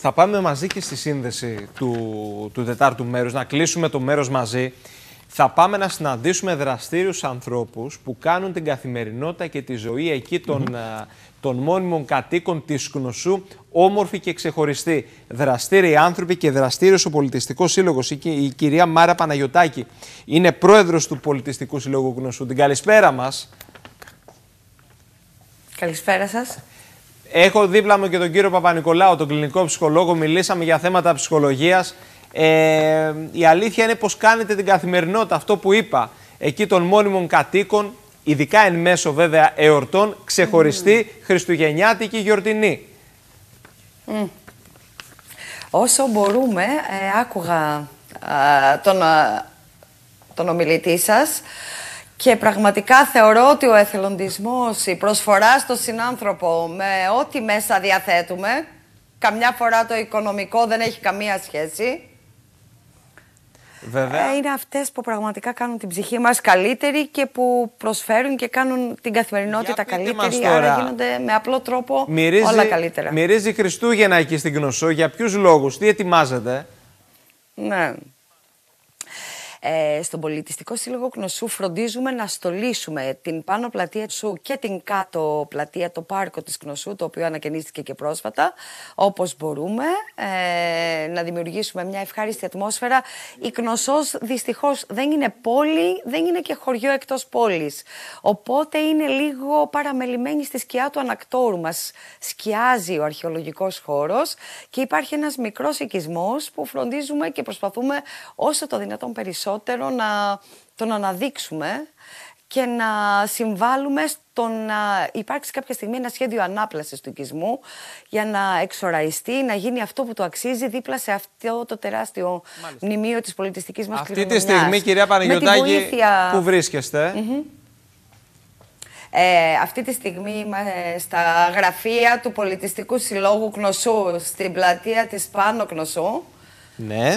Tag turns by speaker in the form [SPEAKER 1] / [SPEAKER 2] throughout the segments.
[SPEAKER 1] Θα πάμε μαζί και στη σύνδεση του, του τετάρτου μέρους, να κλείσουμε το μέρος μαζί. Θα πάμε να συναντήσουμε δραστήριους ανθρώπους που κάνουν την καθημερινότητα και τη ζωή εκεί των, ε, των μόνιμων κατοίκων της Κνωσού όμορφη και ξεχωριστή. Δραστήριοι άνθρωποι και δραστήριος ο Πολιτιστικός Σύλλογος. Η, η κυρία Μάρα Παναγιωτάκη είναι πρόεδρος του Πολιτιστικού Σύλλογου Κνωσού. Την καλησπέρα μας.
[SPEAKER 2] Καλησπέρα σας.
[SPEAKER 1] Έχω δίπλα μου και τον κύριο Παπα-Νικολάου, τον κλινικό ψυχολόγο. Μιλήσαμε για θέματα ψυχολογίας. Ε, η αλήθεια είναι πως κάνετε την καθημερινότητα, αυτό που είπα, εκεί των μόνιμων κατοίκων, ειδικά εν μέσω βέβαια εορτών, ξεχωριστή χριστουγεννιάτικη γιορτινή.
[SPEAKER 2] Όσο μπορούμε, ε, άκουγα ε, τον, ε, τον ομιλητή σας. Και πραγματικά θεωρώ ότι ο εθελοντισμός, η προσφορά στο συνάνθρωπο με ό,τι μέσα διαθέτουμε, καμιά φορά το οικονομικό δεν έχει καμία σχέση. Βέβαια. Ε, είναι αυτές που πραγματικά κάνουν την ψυχή μας καλύτερη και που προσφέρουν και κάνουν την καθημερινότητα καλύτερη. Άρα γίνονται με απλό τρόπο μυρίζει, όλα καλύτερα.
[SPEAKER 1] Μυρίζει Χριστούγεννα εκεί στην Κνωσό. Για ποιους λόγους, τι ετοιμάζετε.
[SPEAKER 2] Ναι. Ε, στον Πολιτιστικό Σύλλογο Κνωσού φροντίζουμε να στολίσουμε την πάνω πλατεία σου και την κάτω πλατεία, το πάρκο της Κνωσού, το οποίο ανακαινίστηκε και πρόσφατα, όπως μπορούμε, ε, να δημιουργήσουμε μια ευχάριστη ατμόσφαιρα. Η Κνωσός δυστυχώς δεν είναι πόλη, δεν είναι και χωριό εκτός πόλης. Οπότε είναι λίγο παραμελημένη στη σκιά του ανακτόρου μας. Σκιάζει ο αρχαιολογικός χώρος και υπάρχει ένας μικρός οικισμός που φροντίζουμε και προσπαθούμε όσο το δυνατόν περισσότερο περισσότερο να τον αναδείξουμε και να συμβάλλουμε στο να υπάρξει κάποια στιγμή ένα σχέδιο ανάπλασης του οικισμού για να εξοραϊστεί, να γίνει αυτό που το αξίζει δίπλα σε αυτό το τεράστιο μνημείο της πολιτιστικής μας κοινωνία. Αυτή τη στιγμή, κυρία Παναγιωτάκη, βοήθεια... που
[SPEAKER 1] βρίσκεστε...
[SPEAKER 2] Ε, αυτή τη στιγμή είμαι στα γραφεία του Πολιτιστικού Συλλόγου Κνωσού, στην πλατεία της Πάνω Κνωσού. Ναι.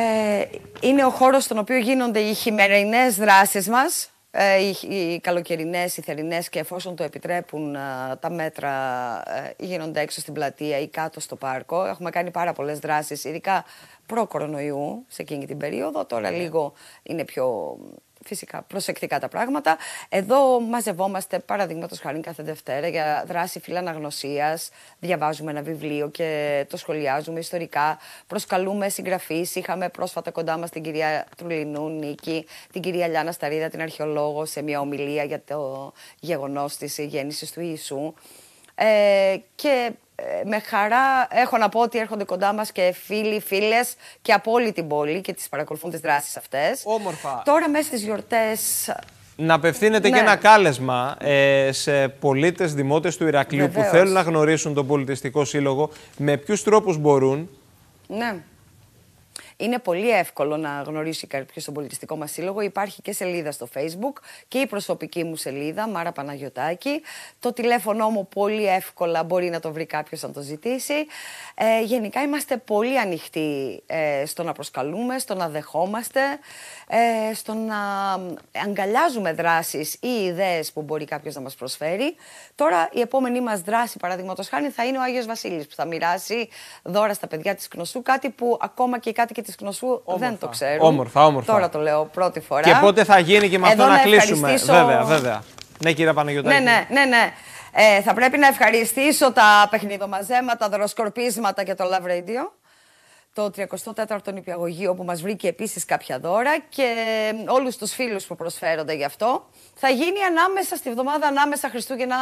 [SPEAKER 2] Ε, είναι ο χώρος στον οποίο γίνονται οι χειμερινές δράσεις μας, ε, οι, οι καλοκαιρινές, οι θερινές και εφόσον το επιτρέπουν ε, τα μέτρα γίνονται έξω στην πλατεία ή κάτω στο πάρκο. Έχουμε κάνει πάρα πολλές δράσεις, ειδικά προ-κορονοϊού σε εκείνη την περίοδο. Τώρα ναι. λίγο είναι πιο φυσικά προσεκτικά τα πράγματα. Εδώ μαζευόμαστε, παραδείγματος χάρη, κάθε Δευτέρα για δράση φιλαναγνωσίας. Διαβάζουμε ένα βιβλίο και το σχολιάζουμε ιστορικά. Προσκαλούμε συγγραφείς. Είχαμε πρόσφατα κοντά μας την κυρία Τρουλινού Νίκη, την κυρία Λιάνα Σταρίδα, την αρχαιολόγο, σε μια ομιλία για το γεγονός της γέννησης του Ιησού. Ε, και ε, με χαρά έχω να πω ότι έρχονται κοντά μας και φίλοι, φίλες και από όλη την πόλη και τις παρακολουθούν τις δράσεις αυτές. Όμορφα. Τώρα μέσα στις γιορτές.
[SPEAKER 1] Να απευθύνεται και ναι. ένα κάλεσμα ε, σε πολίτες, δημότες του Ηρακλείου που θέλουν να γνωρίσουν τον πολιτιστικό σύλλογο. Με ποιους τρόπους μπορούν.
[SPEAKER 2] Ναι είναι πολύ εύκολο να γνωρίσει κάποιος τον πολιτιστικό μας σύλλογο. Υπάρχει και σελίδα στο Facebook και η προσωπική μου σελίδα, Μάρα Παναγιωτάκη. Το τηλέφωνό μου πολύ εύκολα μπορεί να το βρει κάποιος να το ζητήσει. Ε, γενικά είμαστε πολύ ανοιχτοί ε, στο να προσκαλούμε, στο να δεχόμαστε, ε, στο να ε, αγκαλιάζουμε δράσεις ή ιδέες που μπορεί κάποιος να μας προσφέρει. Τώρα η επόμενή μας δράση, παραδείγματος χάρη, θα είναι ο Άγιος Βασίλης που θα μοιράσει δώρα στα παιδιά της Κνοσού, κάτι που ακόμα και κάτι και τη δεν το ξέρουν. Όμορφα, όμορφα. Τώρα το λέω πρώτη φορά. Και πότε θα γίνει και με αυτό να, να κλείσουμε. Βέβαια, βέβαια.
[SPEAKER 1] Ναι, κύριε Παναγιώτα. Ναι, ναι,
[SPEAKER 2] ναι. ναι. Ε, θα πρέπει να ευχαριστήσω τα παιχνιδομαζέματα, δροσκορπίσματα και το Love Radio. Το 34ο νηπιαγωγείο που μας βρήκε επίσης κάποια δώρα και όλους τους φίλους που προσφέρονται γι' αυτό. Θα γίνει ανάμεσα στη βδομάδα, ανάμεσα Χριστούγεννα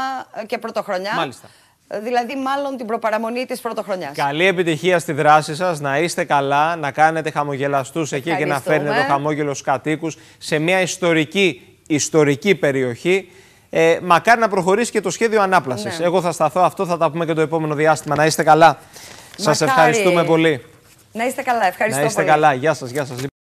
[SPEAKER 2] και Πρωτοχρονιά. Μάλιστα. Δηλαδή, μάλλον την προπαραμονή της πρωτοχρονιά.
[SPEAKER 1] Καλή επιτυχία στη δράση σας. Να είστε καλά, να κάνετε χαμογελαστούς εκεί και να φέρνετε το χαμόγελο στους κατοίκους σε μια ιστορική, ιστορική περιοχή. Ε, μακάρι να προχωρήσει και το σχέδιο ανάπλασης. Ναι. Εγώ θα σταθώ αυτό, θα τα πούμε και το επόμενο διάστημα. Να είστε καλά.
[SPEAKER 2] Σας ευχαριστούμε πολύ. Να είστε καλά, ευχαριστώ. Να είστε καλά,
[SPEAKER 1] γεια σας, γεια σας.